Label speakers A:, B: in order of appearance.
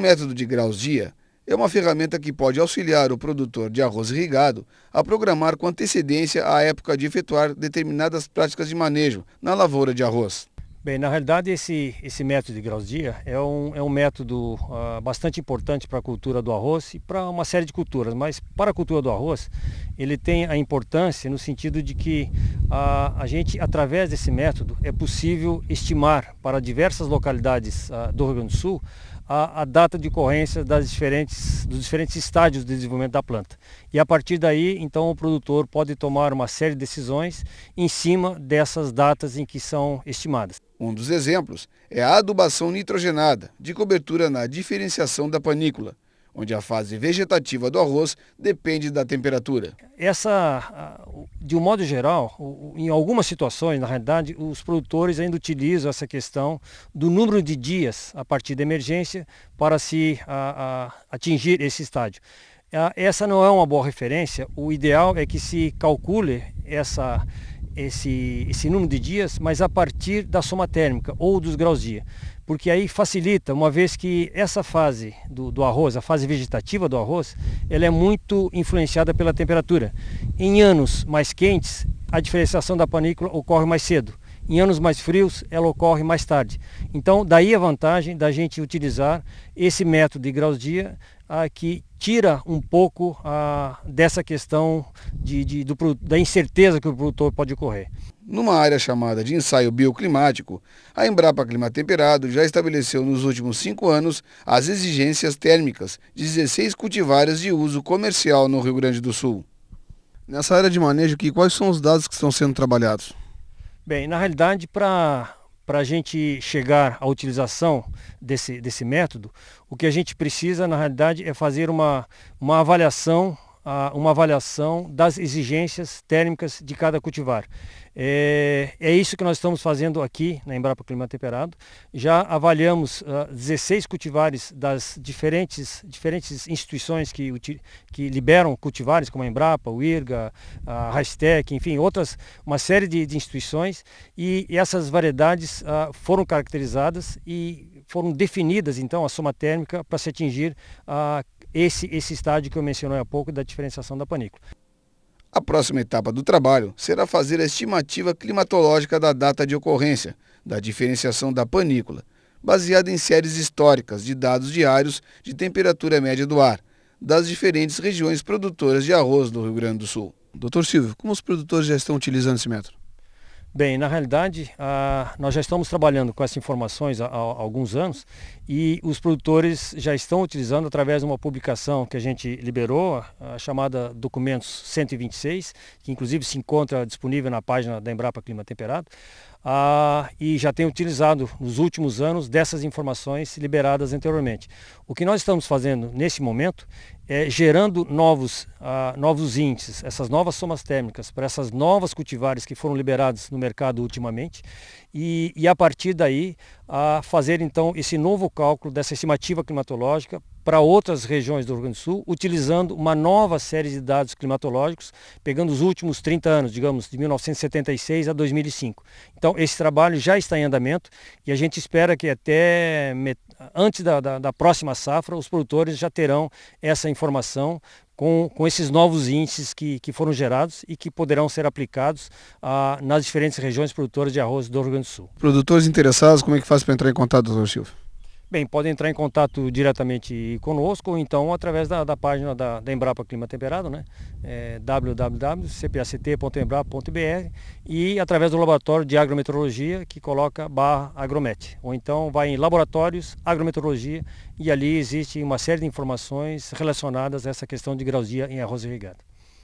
A: método de dia é uma ferramenta que pode auxiliar o produtor de arroz irrigado a programar com antecedência a época de efetuar determinadas práticas de manejo na lavoura de arroz.
B: Bem, na realidade esse, esse método de dia é um, é um método uh, bastante importante para a cultura do arroz e para uma série de culturas, mas para a cultura do arroz ele tem a importância no sentido de que a ah, a gente, através desse método, é possível estimar para diversas localidades uh, do Rio Grande do Sul a, a data de ocorrência das diferentes, dos diferentes estádios de desenvolvimento da planta. E a partir daí, então, o produtor pode tomar uma série de decisões em cima dessas
A: datas em que são estimadas. Um dos exemplos é a adubação nitrogenada de cobertura na diferenciação da panícula onde a fase vegetativa do arroz depende da temperatura.
B: Essa, de um modo geral, em algumas situações, na realidade, os produtores ainda utilizam essa questão do número de dias a partir da emergência para se a, a, atingir esse estádio. Essa não é uma boa referência. O ideal é que se calcule essa, esse, esse número de dias, mas a partir da soma térmica ou dos graus dia porque aí facilita, uma vez que essa fase do, do, arroz, a fase vegetativa do arroz, ela é muito influenciada pela temperatura. Em anos mais quentes, a diferenciação da panícula ocorre mais cedo. Em anos mais frios, ela ocorre mais tarde. Então, daí a vantagem da gente utilizar esse método de graus dia que tira um pouco dessa
A: questão de, de, do, da incerteza que o produtor pode ocorrer. Numa área chamada de ensaio bioclimático, a Embrapa Clima Temperado já estabeleceu nos últimos cinco anos as exigências térmicas de 16 cultivares de uso comercial no Rio Grande do Sul. Nessa área de manejo, aqui, quais são os dados que estão sendo trabalhados?
B: Bem, na realidade, para a gente chegar à utilização desse, desse método, o que a gente precisa, na realidade, é fazer uma, uma avaliação uma avaliação das exigências térmicas de cada cultivar. É, é, isso que nós estamos fazendo aqui na Embrapa Clima Temperado. Já avaliamos uh, ah, 16 cultivares das diferentes, diferentes instituições que, que liberam cultivares, como a Embrapa, o IRGA, a Rastec, enfim, outras, uma série de, de instituições. E, e essas variedades uh, foram caracterizadas e foram definidas, então, a soma térmica para se atingir a uh, esse, esse estágio que eu mencionei há pouco da diferenciação da
A: panícula. A próxima etapa do trabalho será fazer a estimativa climatológica da data de ocorrência da diferenciação da panícula, baseada em séries históricas de dados diários de temperatura média do ar das diferentes regiões produtoras de arroz do Rio Grande do Sul. Doutor Silvio, como os produtores já estão utilizando esse método? Bem, na
B: realidade, ah, nós já estamos trabalhando com essas informações há, há, alguns anos e os produtores já estão utilizando através de uma publicação que a gente liberou, a, a chamada Documentos 126, que inclusive se encontra disponível na página da Embrapa Clima Temperado, ah, e já tem utilizado nos últimos anos dessas informações liberadas anteriormente. O que nós estamos fazendo nesse momento é gerando novos, ah, novos índices, essas novas somas térmicas para essas novas cultivares que foram liberadas no mercado ultimamente e, e a partir daí a fazer então esse novo cálculo dessa estimativa climatológica para outras regiões do Rio Grande do Sul, utilizando uma nova série de dados climatológicos, pegando os últimos 30 anos, digamos, de 1976 a 2005. Então, esse trabalho já está em andamento e a gente espera que até antes da, da, da próxima safra, os produtores já terão essa informação com, com esses novos índices que, que foram gerados e que poderão ser aplicados ah, nas diferentes regiões produtoras de arroz do Rio Grande do Sul.
A: Produtores interessados, como é que faz para entrar em contato, doutor Silvio?
B: Bem, pode entrar em contato diretamente conosco ou então através da, da página da, da, Embrapa Clima Temperado, né? É, www.cpact.embrapa.br e através do Laboratório de Agrometeorologia que coloca barra agromete. Ou então vai em Laboratórios Agrometeorologia e ali existe uma série de informações relacionadas a essa questão de grausia em arroz irrigado.